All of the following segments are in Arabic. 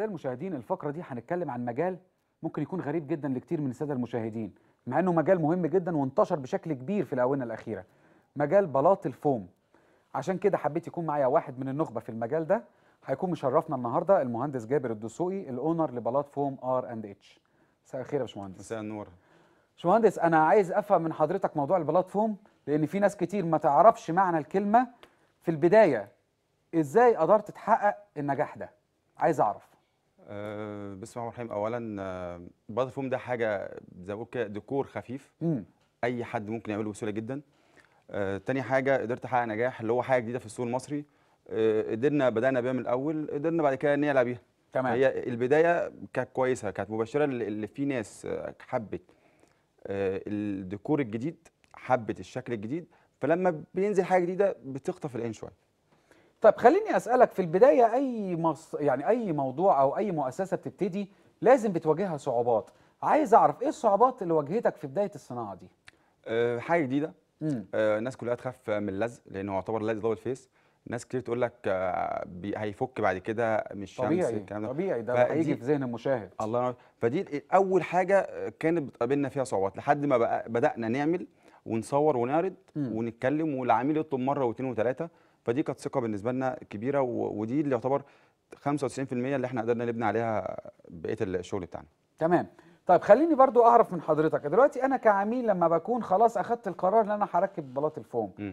أعزائي المشاهدين الفقرة دي هنتكلم عن مجال ممكن يكون غريب جدا لكتير من السادة المشاهدين مع أنه مجال مهم جدا وانتشر بشكل كبير في الآونة الأخيرة مجال بلاط الفوم عشان كده حبيت يكون معايا واحد من النخبة في المجال ده هيكون مشرفنا النهارده المهندس جابر الدسوقي الاونر لبلاط فوم ار اند اتش مساء الخير يا باشمهندس مساء النور باشمهندس انا عايز افهم من حضرتك موضوع البلاط فوم لان في ناس كتير ما تعرفش معنى الكلمه في البدايه ازاي قدرت تحقق النجاح ده عايز اعرف آه، بسم الله الرحمن الرحيم اولا آه، باتر فوم ده حاجه زي ما كده ديكور خفيف مم. اي حد ممكن يعمله بسهوله جدا أه تاني حاجه قدرت احقق نجاح اللي هو حاجه جديده في السوق المصري أه قدرنا بدانا بيها من الاول قدرنا بعد كده نلعب بيها تمام هي البدايه كانت كويسه كانت مباشره اللي في ناس آه، حبت الديكور الجديد حبت الشكل الجديد فلما بينزل حاجه جديده بتخطف العين شويه طب خليني اسالك في البدايه اي مص... يعني اي موضوع او اي مؤسسه بتبتدي لازم بتواجهها صعوبات عايز اعرف ايه الصعوبات اللي واجهتك في بدايه الصناعه دي أه حاجه جديده أه الناس كلها تخاف من اللزق لانه يعتبر اللزق دبل فيس ناس كتير تقول لك آه، هيفك بعد كده مش الشمس طبيعي الكلام ده طبيعي ده هيجي في ذهن المشاهد الله ينور فدي اول حاجه كانت بتقابلنا فيها صعوبات لحد ما بدانا نعمل ونصور ونعرض ونتكلم والعميل يطلب مره واثنين وثلاثه فدي كانت ثقه بالنسبه لنا كبيره ودي اللي يعتبر 95% اللي احنا قدرنا نبني عليها بقيه الشغل بتاعنا تمام طيب خليني برضو اعرف من حضرتك دلوقتي انا كعميل لما بكون خلاص اخذت القرار ان انا هركب بلاط الفوم م.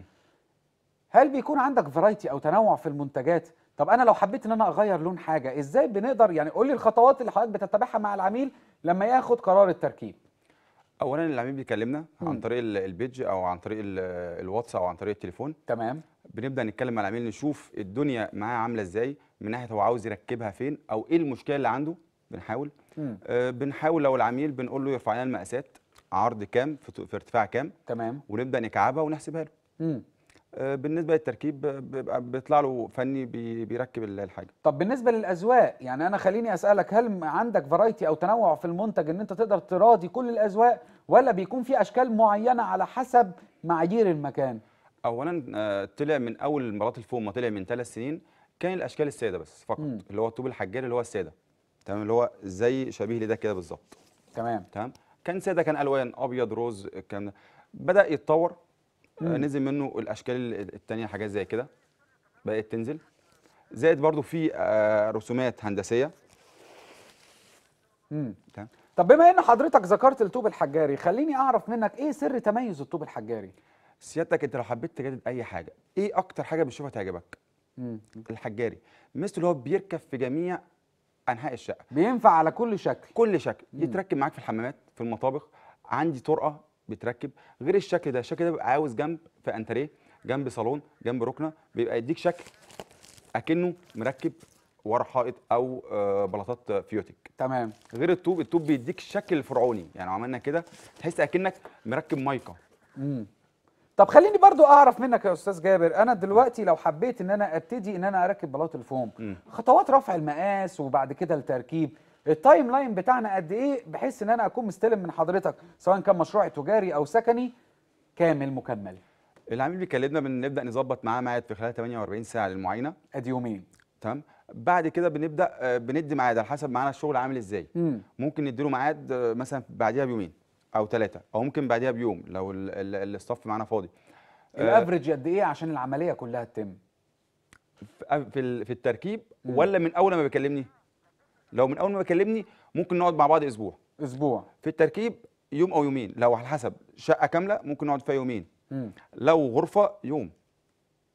هل بيكون عندك فرايتي او تنوع في المنتجات طب انا لو حبيت ان انا اغير لون حاجه ازاي بنقدر يعني قول لي الخطوات اللي حضرتك بتتبعها مع العميل لما ياخد قرار التركيب اولا العميل بيكلمنا عن طريق البيج او عن طريق الواتس او عن طريق التليفون تمام بنبدا نتكلم مع العميل نشوف الدنيا معاه عامله ازاي من ناحيه هو عاوز يركبها فين او ايه المشكله اللي عنده بنحاول آه بنحاول لو العميل بنقول له يرفع لنا المقاسات عرض كام في, في ارتفاع كام تمام ونبدا نكعبها ونحسبها له آه بالنسبه للتركيب بيبقى بيطلع له فني بي بيركب الحاجه طب بالنسبه للاذواق يعني انا خليني اسالك هل عندك فرايتي او تنوع في المنتج ان انت تقدر تراضي كل الاذواق ولا بيكون في اشكال معينه على حسب معايير المكان اولا آه، طلع من اول مرات الفوم ما طلع من ثلاث سنين كان الاشكال الساده بس فقط مم. اللي هو الطوب الحجاري اللي هو الساده تمام اللي هو زي شبيه لده كده بالظبط تمام تمام كان ساده كان الوان ابيض روز الكلام ده بدا يتطور آه، مم. نزل منه الاشكال الثانيه حاجات زي كده بدات تنزل زائد برضو في آه، رسومات هندسيه امم تمام طب بما ان حضرتك ذكرت الطوب الحجاري خليني اعرف منك ايه سر تميز الطوب الحجاري سيادتك انت لو حبيت تجدد اي حاجه ايه اكتر حاجه بتشوفها تعجبك الحجاري مثل اللي هو بيركب في جميع انحاء الشقه بينفع على كل شكل كل شكل مم. يتركب معاك في الحمامات في المطابخ عندي طرقه بتركب غير الشكل ده الشكل ده بيبقى عاوز جنب في انتريه جنب صالون جنب ركنه بيبقى يديك شكل اكنه مركب ورا حائط او آه، بلاطات فيوتك تمام غير الطوب الطوب بيديك شكل فرعوني يعني عملنا كده تحس اكنك مركب مايكا امم طب خليني برضو اعرف منك يا استاذ جابر انا دلوقتي لو حبيت ان انا ابتدي ان انا اركب بلاط الفوم خطوات رفع المقاس وبعد كده التركيب التايم لاين بتاعنا قد ايه بحيث ان انا اكون مستلم من حضرتك سواء كان مشروع تجاري او سكني كامل مكمل العميل بيكلمنا بنبدا نظبط معاه ميعاد في خلال 48 ساعه للمعاينه ادي يومين تمام بعد كده بنبدا آه، بندي ميعاد على حسب معانا الشغل عامل ازاي مم. ممكن نديله ميعاد آه، مثلا بعديها بيومين او ثلاثه او ممكن بعديها بيوم لو الصف معانا فاضي آه، الافريج قد ايه عشان العمليه كلها تتم آه، في في التركيب ولا من اول ما بيكلمني لو من اول ما بيكلمني ممكن نقعد مع بعض اسبوع اسبوع في التركيب يوم او يومين لو على حسب شقه كامله ممكن نقعد فيها يومين م. لو غرفه يوم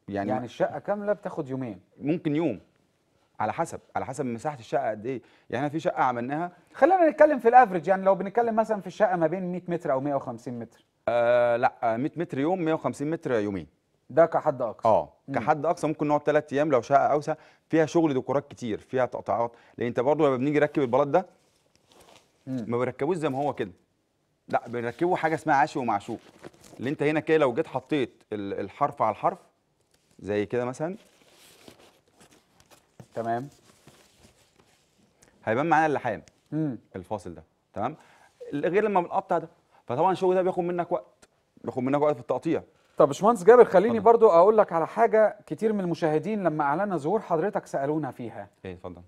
يعني يعني الشقه كامله بتاخد يومين ممكن يوم على حسب على حسب مساحه الشقه قد ايه يعني احنا في شقه عملناها خلينا نتكلم في الافريج يعني لو بنتكلم مثلا في الشقه ما بين 100 متر او 150 متر آه لا 100 متر يوم 150 متر يومين ده كحد اقصى اه كحد اقصى ممكن نقعد ثلاث ايام لو شقه اوسع فيها شغل ديكورات كتير فيها تقطيعات لان انت برضه لما بنيجي نركب البلاط ده مم. ما بنركبوش زي ما هو كده لا بنركبه حاجه اسمها عاشي ومعشوق اللي انت هنا كده لو جيت حطيت الحرف على الحرف زي كده مثلا تمام هيبان معانا اللحام الفاصل ده تمام غير لما بنقطع ده فطبعا الشغل ده بياخد منك وقت بياخد منك وقت في التقطيع طب باشمهندس جابر خليني فضل. برضو اقول لك على حاجه كتير من المشاهدين لما اعلنا ظهور حضرتك سالونا فيها ايه اتفضل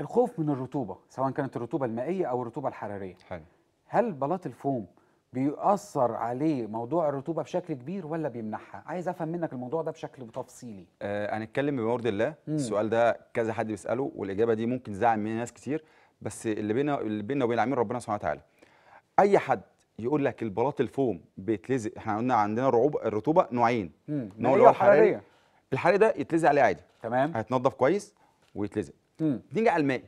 الخوف من الرطوبه سواء كانت الرطوبه المائيه او الرطوبه الحراريه حلو هل بلاط الفوم بيأثر عليه موضوع الرطوبه بشكل كبير ولا بيمنحها عايز افهم منك الموضوع ده بشكل تفصيلي آه هنتكلم بما الله مم. السؤال ده كذا حد بيساله والاجابه دي ممكن تزعل من ناس كتير بس اللي بينا اللي بينا وبين عميل ربنا سبحانه وتعالى اي حد يقول لك البلاط الفوم بيتلزق احنا قلنا عندنا الرطوبه نوعين نوع اللي هو الحراري الحراري ده يتلزق عليه عادي تمام هيتنضف كويس ويتلزق نيجي على الماء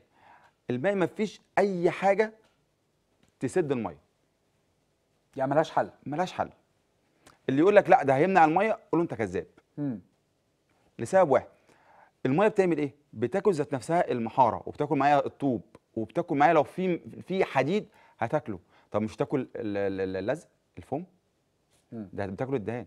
الماء ما فيش اي حاجه تسد الميه يعني ملهاش حل ملهاش حل اللي يقول لك لا ده هيمنع الميه قول له انت كذاب لسبب واحد الميه بتعمل ايه بتاكل ذات نفسها المحاره وبتاكل معايا الطوب وبتاكل معايا لو في في حديد هتاكله طب مش تاكل اللزق الفم ده بتاكل الدهان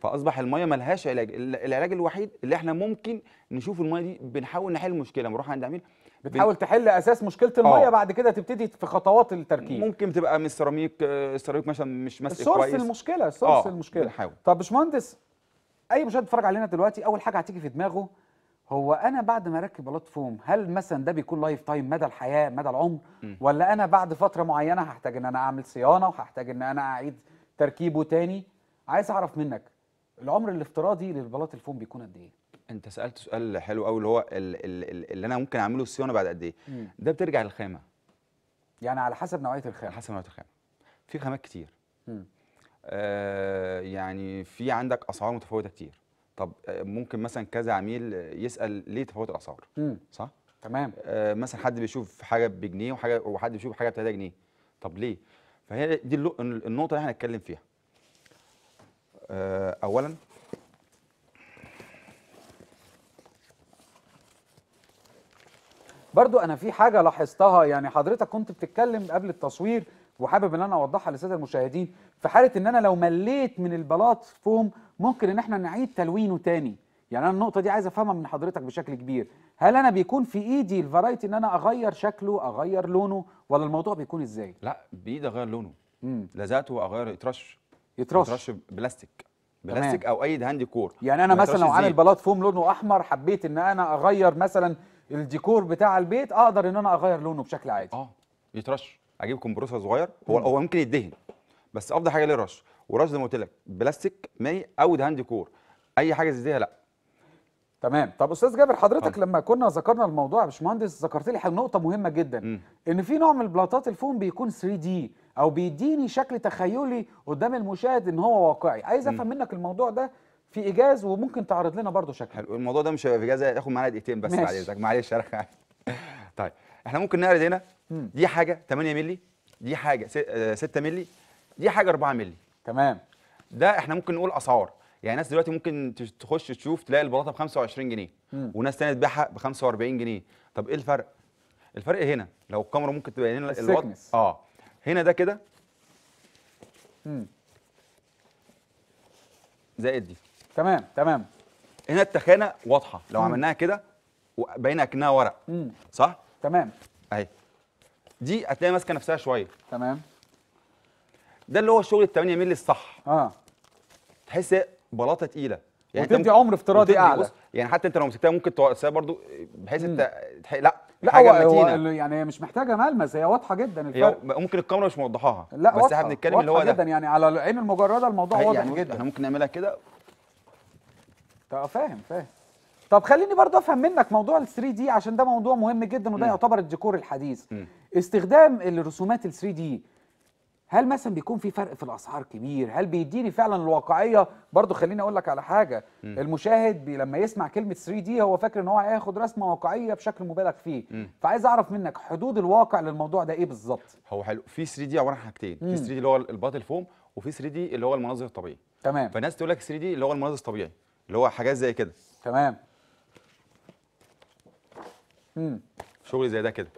فاصبح الميه ملهاش علاج العلاج الوحيد اللي احنا ممكن نشوف الميه دي بنحاول نحل المشكله نروح عند عميل بتحاول تحل اساس مشكله الميه آه. بعد كده تبتدي في خطوات التركيب ممكن تبقى من السيراميك السيراميك آه، مثلا مش ماسك كويس السورس المشكله السورس آه. المشكله بنحاول طب باشمهندس اي مشاهد بيتفرج علينا دلوقتي اول حاجه هتيجي في دماغه هو انا بعد ما اركب بلاط فوم هل مثلا ده بيكون لايف تايم مدى الحياه مدى العمر ولا انا بعد فتره معينه هحتاج ان انا اعمل صيانه وهحتاج ان انا اعيد تركيبه تاني عايز اعرف منك العمر الافتراضي للبلاط الفوم بيكون قد ايه انت سالت سؤال حلو قوي اللي هو اللي انا ممكن اعمله الصيانه بعد قد ايه ده بترجع للخامه يعني على حسب نوعيه الخامه على حسب نوعيه الخامه في خامات كتير آه يعني في عندك اسعار متفاوته كتير طب آه، ممكن مثلا كذا عميل يسال ليه تفاوت الاسعار صح تمام آه مثلا حد بيشوف حاجه بجنيه وحاجه وحد بيشوف حاجه ب 3 جنيه طب ليه فهي دي النقطه اللي احنا هنتكلم فيها آه اولا برضو انا في حاجه لاحظتها يعني حضرتك كنت بتتكلم قبل التصوير وحابب ان انا اوضحها للساده المشاهدين في حاله ان انا لو مليت من البلاط فوم ممكن ان احنا نعيد تلوينه تاني يعني انا النقطه دي عايز افهمها من حضرتك بشكل كبير هل انا بيكون في ايدي الفرايتي ان انا اغير شكله اغير لونه ولا الموضوع بيكون ازاي لا بايدي اغير لونه امم لزاته اغير يترش يترش يترش بلاستيك بلاستيك او اي هاند كور يعني انا مثلا لو عامل بلاط فوم لونه احمر حبيت ان انا اغير مثلا الديكور بتاع البيت اقدر ان انا اغير لونه بشكل عادي اه يترش اجيب كمبروسر صغير هو هو ممكن يدهن بس افضل حاجه ليه رش ورش زي ما قلت لك بلاستيك ماي او دهان ديكور اي حاجه زي دي لا تمام طب استاذ جابر حضرتك آه. لما كنا ذكرنا الموضوع يا باشمهندس ذكرت لي نقطه مهمه جدا م. ان في نوع من البلاطات الفوم بيكون 3 دي او بيديني شكل تخيلي قدام المشاهد ان هو واقعي عايز افهم منك الموضوع ده في ايجاز وممكن تعرض لنا برضو شكل حلو الموضوع ده مش هيبقى في اجازه هياخد معانا دقيقتين بس بعد اذنك معلش طيب احنا ممكن نعرض هنا دي حاجه 8 مللي دي حاجه 6 آه، مللي دي حاجه 4 مللي تمام ده احنا ممكن نقول اسعار يعني ناس دلوقتي ممكن تخش تشوف تلاقي البلاطه ب 25 جنيه مم. وناس ثانيه تبيعها ب 45 جنيه طب ايه الفرق الفرق هنا لو الكاميرا ممكن تبين لنا الوضع اه هنا ده كده زائد دي تمام تمام هنا التخانه واضحه لو عملناها كده باين اكنها ورق مم. صح تمام اهي دي هتلاقي ماسكه نفسها شويه تمام ده اللي هو الشغل ال 8 مللي الصح اه تحس بلاطه تقيله يعني وتدي عمر افتراضي اعلى يعني حتى انت لو مسكتها ممكن تسيبها برضو بحيث انت تح... لا لا حاجه هو هو يعني مش محتاجه ملمس هي واضحه جدا الفرق ممكن الكاميرا مش موضحاها لا بس احنا بنتكلم اللي هو ده جدا يعني على العين المجرده الموضوع واضح يعني جدا احنا ممكن نعملها كده طب اه، فاهم فاهم طب خليني برضه افهم منك موضوع ال 3 دي عشان ده موضوع مهم جدا وده يعتبر الديكور الحديث م. استخدام الرسومات ال 3 دي هل مثلا بيكون في فرق في الاسعار كبير هل بيديني فعلا الواقعيه برضه خليني اقول لك على حاجه م. المشاهد بي لما يسمع كلمه 3 دي هو فاكر ان هو هياخد رسمه واقعيه بشكل مبالغ فيه م. فعايز اعرف منك حدود الواقع للموضوع ده ايه بالظبط هو حلو في 3 دي عباره عن حاجتين في 3 دي اللي هو الباتل فوم وفي 3 دي اللي هو المناظر الطبيعيه تمام فالناس تقول لك 3 دي اللي هو المناظر الطبيعي اللي هو حاجات زي كده تمام امم شغل زي ده كده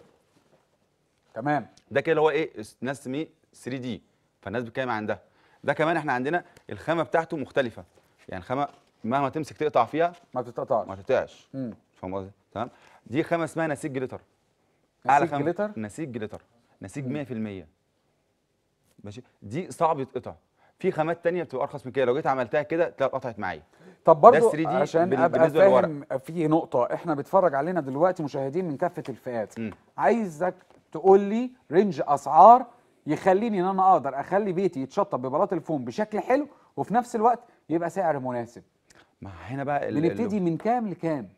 تمام ده كده اللي هو ايه ناس تسميه 3 دي فالناس بتتكلم عن ده ده كمان احنا عندنا الخامه بتاعته مختلفه يعني خامه مهما تمسك تقطع فيها ما بتتقطعش ما تتقطعش فاهم قصدي تمام دي خامه اسمها نسيج جليتر اعلى خامه جليتر نسيج جليتر نسيج 100% ماشي دي صعب يتقطع في خامات تانية بتبقى ارخص من كده لو جيت عملتها كده تلاقي اتقطعت معايا طب برضه عشان ابقى فاهم في نقطه احنا بيتفرج علينا دلوقتي مشاهدين من كافه الفئات عايزك تقول لي رينج اسعار يخليني ان انا اقدر اخلي بيتي يتشطب ببلاط الفوم بشكل حلو وفي نفس الوقت يبقى سعر مناسب ما هنا بقى بنبتدي من كام لكام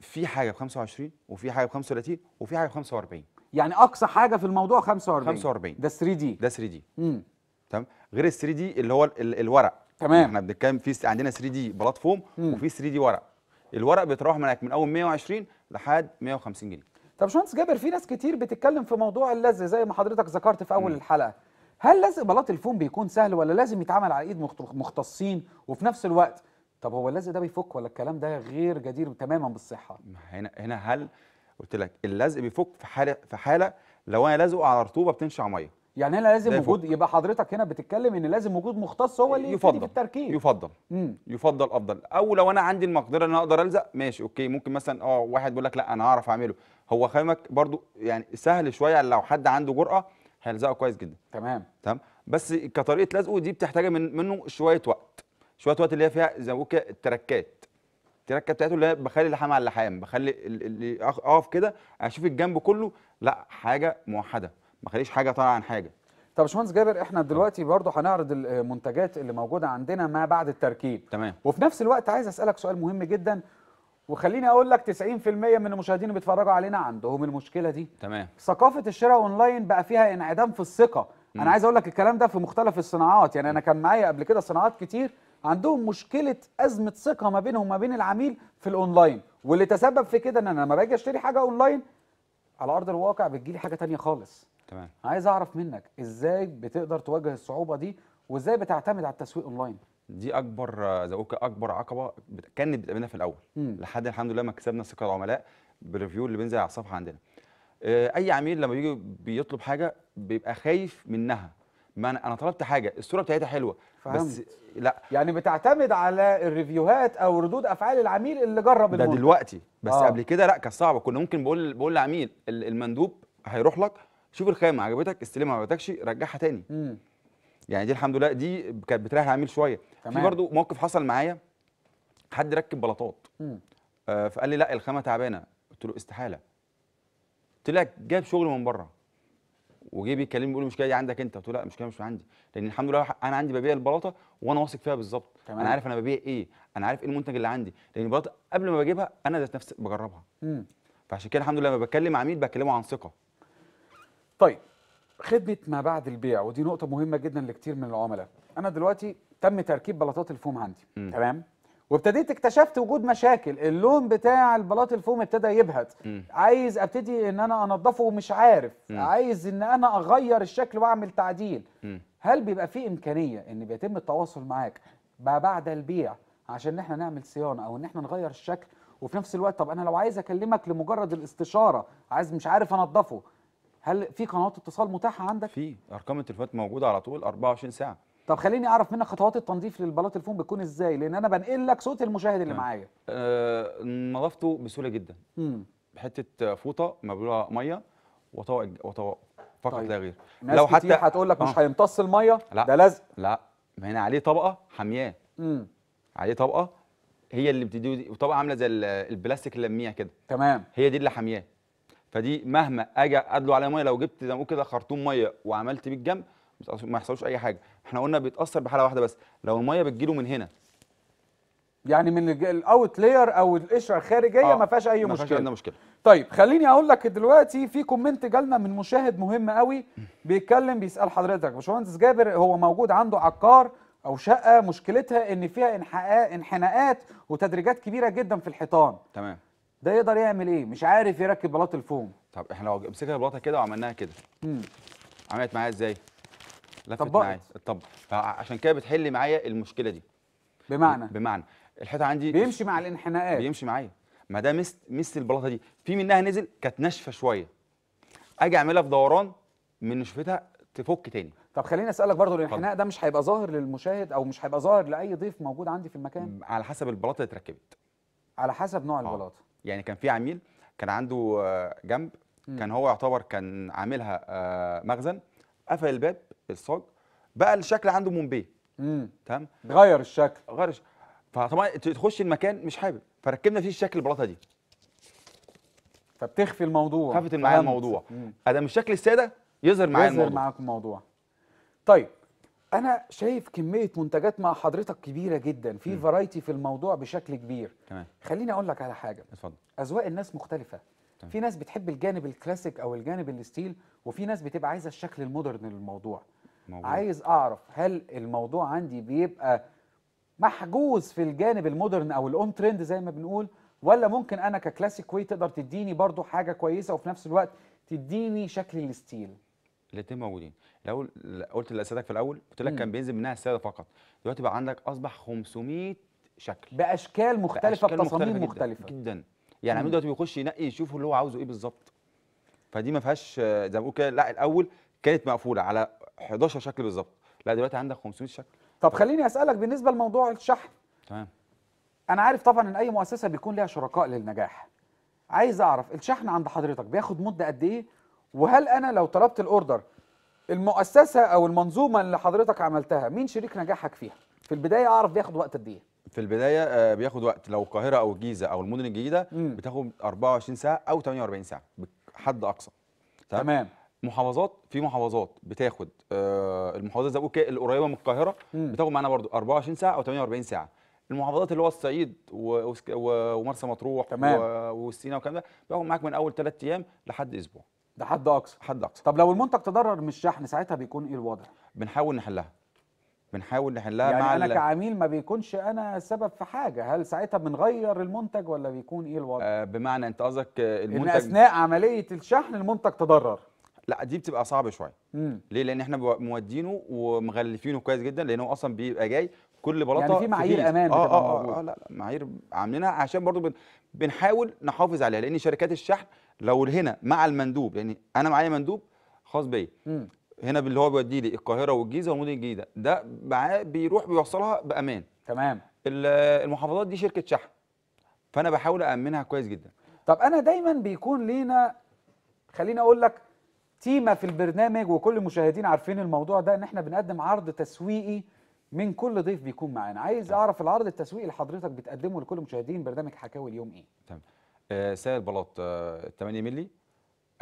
في حاجه ب 25 وفي حاجه ب 35 وفي حاجه ب 45 يعني اقصى حاجه في الموضوع 45 45 ده 3 دي ده 3 دي تمام غير ال 3 دي اللي هو الورق تمام احنا بنتكلم في عندنا 3 دي بلاتفورم وفي 3 دي ورق الورق بيتراوح معاك من اول 120 لحد 150 جنيه طب باشمهندس جابر في ناس كتير بتتكلم في موضوع اللزق زي ما حضرتك ذكرت في اول الحلقه هل لزق بلاط الفوم بيكون سهل ولا لازم يتعمل على ايد مختصين وفي نفس الوقت طب هو اللزق ده بيفك ولا الكلام ده غير جدير تماما بالصحه هنا هنا هل قلت لك اللزق بيفك في حاله في حاله لو انا لازقه على رطوبه بتنشع ميه يعني هنا لازم وجود يبقى حضرتك هنا بتتكلم ان لازم وجود مختص هو اللي يفضل في التركيب يفضل مم. يفضل افضل او لو انا عندي المقدره ان انا اقدر الزق ماشي اوكي ممكن مثلا اه واحد بيقول لك لا انا هعرف اعمله هو خامك برضو يعني سهل شويه لو حد عنده جرأه هيلزقه كويس جدا تمام تمام بس كطريقه لزقه دي بتحتاج من منه شويه وقت شويه وقت اللي هي فيها زي ما التركات التركات بتاعته اللي هي بخلي اللحام على اللحام بخلي اللي اقف كده اشوف الجنب كله لا حاجه موحده ما خليش حاجه طالعه عن حاجه طب يا باشمهندس جابر احنا دلوقتي برضو هنعرض المنتجات اللي موجوده عندنا ما بعد التركيب تمام وفي نفس الوقت عايز اسالك سؤال مهم جدا وخليني اقول لك 90% من المشاهدين اللي بيتفرجوا علينا عندهم المشكله دي تمام ثقافه الشراء اونلاين بقى فيها انعدام في الثقه انا عايز اقول لك الكلام ده في مختلف الصناعات يعني انا كان معايا قبل كده صناعات كتير عندهم مشكله ازمه ثقه ما بينهم وما بين العميل في الاونلاين واللي تسبب في كده ان انا لما باجي اشتري حاجه اونلاين على ارض الواقع بتجيلي حاجه تانية خالص تمام عايز اعرف منك ازاي بتقدر تواجه الصعوبه دي وازاي بتعتمد على التسويق اونلاين دي اكبر زوك اكبر عقبه كانت بتقابلنا في الاول مم. لحد الحمد لله ما كسبنا ثقه العملاء بالريفيو اللي بينزل على الصفحه عندنا آه، اي عميل لما بيجي بيطلب حاجه بيبقى خايف منها ما انا طلبت حاجه الصوره بتاعتها حلوه فهمت. بس لا يعني بتعتمد على الريفيوهات او ردود افعال العميل اللي جرب المنتج ده دلوقتي بس آه. قبل كده لا كانت صعبه كنا ممكن بقول بقول لعميل المندوب هيروح لك شوف الخامه عجبتك استلمها ما عجبتكش رجعها تاني مم. يعني دي الحمد لله دي كانت بتريح العميل شويه تمام. في برضو موقف حصل معايا حد ركب بلاطات آه فقال لي لا الخامه تعبانه قلت له استحاله طلع جاب شغل من بره وجه بيكلمني بيقول المشكله دي عندك انت قلت له لا المشكله مش عندي لان الحمد لله انا عندي ببيع البلاطه وانا واثق فيها بالظبط انا عارف انا ببيع ايه انا عارف ايه المنتج اللي عندي لان البلاطه قبل ما بجيبها انا ذات نفسي بجربها مم. فعشان كده الحمد لله لما بكلم عميل بكلمه عن ثقه طيب خدمه ما بعد البيع ودي نقطه مهمه جدا لكتير من العملاء انا دلوقتي تم تركيب بلاطات الفوم عندي م. تمام وابتديت اكتشفت وجود مشاكل اللون بتاع البلاط الفوم ابتدى يبهت م. عايز ابتدي ان انا انضفه ومش عارف م. عايز ان انا اغير الشكل واعمل تعديل م. هل بيبقى في امكانيه ان بيتم التواصل معاك ما بعد البيع عشان احنا نعمل صيانه او ان احنا نغير الشكل وفي نفس الوقت طب انا لو عايز اكلمك لمجرد الاستشاره عايز مش عارف انضفه هل في قنوات اتصال متاحه عندك في ارقام التليفونات موجوده على طول 24 ساعه طب خليني اعرف منك خطوات التنظيف للبلاط الفوم بتكون ازاي لان انا بنقل لك صوت المشاهد اللي معايا آه نظفته بسهوله جدا امم حته فوطه مبلوله ميه وطوق وطوق فقط طيب. لا غير ناس لو حتى هتقول لك آه. مش هيمتص الميه لا. ده لزق لا ما هنا عليه طبقه حامياه امم عليه طبقه هي اللي بتديه وطبقه عامله زي البلاستيك اللميع كده تمام هي دي اللي حامياه فدي مهما اجي ادلو عليها ميه لو جبت زي ما كده خرطوم ميه وعملت بيه الجنب ما يحصلوش اي حاجه احنا قلنا بيتاثر بحاله واحده بس لو الميه بتجيله من هنا يعني من الاوت لاير او القشره الخارجيه آه. ما فيهاش اي مشكله ما فيهاش مشكله طيب خليني اقول لك دلوقتي في كومنت جالنا من مشاهد مهم قوي بيتكلم بيسال حضرتك باشمهندس جابر هو موجود عنده عقار او شقه مشكلتها ان فيها انحناءات وتدريجات كبيره جدا في الحيطان تمام ده يقدر يعمل ايه مش عارف يركب بلاط الفوم طب احنا لو مسكنا البلاطه كده وعملناها كده امم عملت معايا ازاي لفت معايا طب عشان كده بتحل معايا المشكله دي بمعنى بمعنى الحيطه عندي بيمشي مع الانحناءات بيمشي معايا ما ده مس مس البلاطه دي في منها نزل كانت ناشفه شويه اجي اعملها في دوران من نشفتها تفك تاني طب خليني اسالك برضه الانحناء ده مش هيبقى ظاهر للمشاهد او مش هيبقى ظاهر لاي ضيف موجود عندي في المكان على حسب البلاطه اللي اتركبت على حسب نوع آه. البلاطه يعني كان في عميل كان عنده آه، جنب كان هو يعتبر كان عاملها آه، مخزن قفل الباب الصاج بقى الشكل عنده مومبي تمام غير الشكل غير الشكل فطبعا تخش المكان مش حابب فركبنا فيه الشكل البلاطه دي فبتخفي الموضوع خفت معايا الموضوع ادم الشكل الساده يظهر معايا الموضوع يظهر معاكم الموضوع طيب انا شايف كميه منتجات مع حضرتك كبيره جدا في فرايتي في الموضوع بشكل كبير تمام خليني اقول لك على حاجه اتفضل اذواق الناس مختلفه تمام. في ناس بتحب الجانب الكلاسيك او الجانب الستيل وفي ناس بتبقى عايزه الشكل المودرن للموضوع موجود. عايز اعرف هل الموضوع عندي بيبقى محجوز في الجانب المودرن او الاون ترند زي ما بنقول ولا ممكن انا ككلاسيك واي تقدر تديني برضو حاجه كويسه وفي نفس الوقت تديني شكل الستيل الاثنين موجودين الاول قلت لاسيادك في الاول قلت لك كان بينزل منها السياده فقط دلوقتي بقى عندك اصبح 500 شكل باشكال مختلفه بتصاميم مختلفه جدا, جداً. يعني عميل دلوقتي بيخش ينقي يشوف اللي هو عاوزه ايه بالظبط فدي ما فيهاش زي ما بقول كده لا الاول كانت مقفوله على 11 شكل بالظبط لا دلوقتي عندك 500 شكل طب خليني اسالك بالنسبه لموضوع الشحن تمام انا عارف طبعا ان اي مؤسسه بيكون ليها شركاء للنجاح عايز اعرف الشحن عند حضرتك بياخد مده قد ايه وهل انا لو طلبت الاوردر المؤسسه او المنظومه اللي حضرتك عملتها مين شريك نجاحك فيها في البدايه اعرف بياخد وقت قد ايه في البدايه آه، بياخد وقت لو القاهره او الجيزه او المدن الجديده بتاخد 24 ساعه او 48 ساعه حد اقصى تمام محافظات في محافظات بتاخد آه، المحافظات زي القريبه من القاهره بتاخد معانا برده 24 ساعه او 48 ساعه المحافظات اللي هو الصعيد ومرسى مطروح وسينا والكلام ده بياخد معاك من اول ثلاث ايام لحد اسبوع ده حد اقصى حد اقصى طب لو المنتج تضرر من الشحن ساعتها بيكون ايه الوضع بنحاول نحلها بنحاول نحلها يعني مع انا كعميل ما بيكونش انا سبب في حاجه هل ساعتها بنغير المنتج ولا بيكون ايه الوضع آه بمعنى انت قصدك المنتج ان اثناء عمليه الشحن المنتج تضرر لا دي بتبقى صعبه شويه ليه لان احنا مودينه ومغلفينه كويس جدا لان هو اصلا بيبقى جاي كل بلاطه يعني في معايير امان آه،, اه اه, آه, لا, لا معايير عاملينها عشان برضو بنحاول نحافظ عليها لان شركات الشحن لو هنا مع المندوب يعني انا معايا مندوب خاص بيا هنا اللي هو بيودي لي القاهره والجيزه والمدن الجديده ده معاه بيروح بيوصلها بامان تمام المحافظات دي شركه شحن فانا بحاول امنها كويس جدا طب انا دايما بيكون لينا خليني اقول لك تيمه في البرنامج وكل المشاهدين عارفين الموضوع ده ان احنا بنقدم عرض تسويقي من كل ضيف بيكون معانا عايز اعرف العرض التسويقي اللي حضرتك بتقدمه لكل مشاهدين برنامج حكاوي اليوم ايه تمام آه، سعر البلاط 8 آه، مللي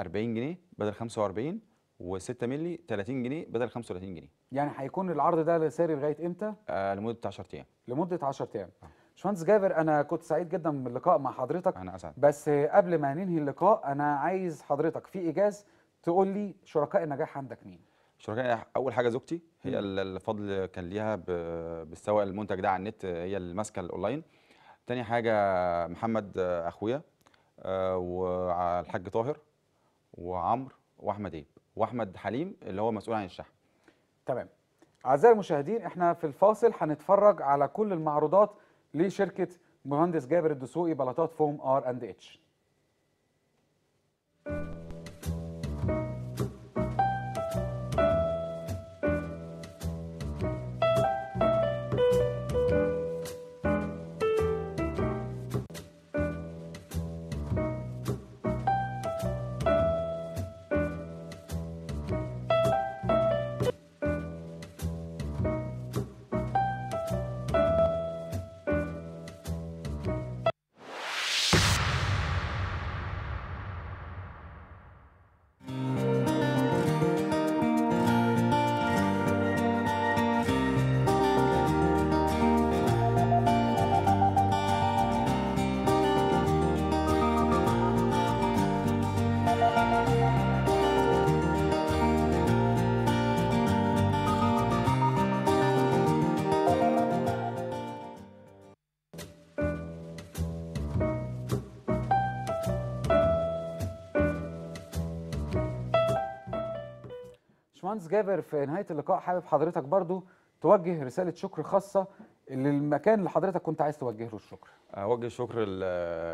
40 جنيه بدل 45 و6 مللي 30 جنيه بدل 35 جنيه يعني هيكون العرض ده ساري لغايه امتى آه لمده 10 ايام لمده 10 ايام آه. باشمهندس جابر انا كنت سعيد جدا باللقاء مع حضرتك انا اسعد بس قبل ما ننهي اللقاء انا عايز حضرتك في ايجاز تقول لي شركاء النجاح عندك مين شركاء اول حاجه زوجتي هي م. الفضل كان ليها بالسواق المنتج ده على النت هي اللي ماسكه الاونلاين تاني حاجه محمد اخويا آه، والحاج طاهر وعمر واحمد عيب إيه، واحمد حليم اللي هو مسؤول عن الشحن تمام اعزائي المشاهدين احنا في الفاصل هنتفرج على كل المعروضات لشركه مهندس جابر الدسوقي بلاطات فوم ار اند اتش باشمهندس جابر في نهايه اللقاء حابب حضرتك برضو توجه رساله شكر خاصه للمكان اللي حضرتك كنت عايز توجه له الشكر اوجه شكر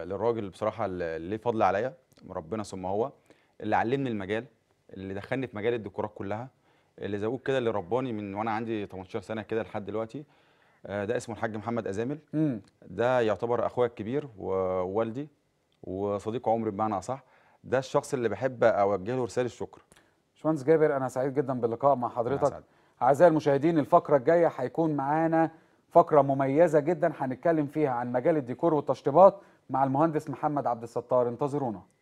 للراجل بصراحه اللي ليه فضل عليا ربنا ثم هو اللي علمني المجال اللي دخلني في مجال الديكورات كلها اللي زوق كده اللي رباني من وانا عندي 18 سنه كده لحد دلوقتي آه، ده اسمه الحاج محمد ازامل م. ده يعتبر اخويا الكبير ووالدي وصديق عمري بمعنى اصح ده الشخص اللي بحب اوجه له رساله الشكر باشمهندس جابر انا سعيد جدا باللقاء مع حضرتك اعزائي المشاهدين الفقره الجايه هيكون معانا فقره مميزه جدا هنتكلم فيها عن مجال الديكور والتشطيبات مع المهندس محمد عبد الستار انتظرونا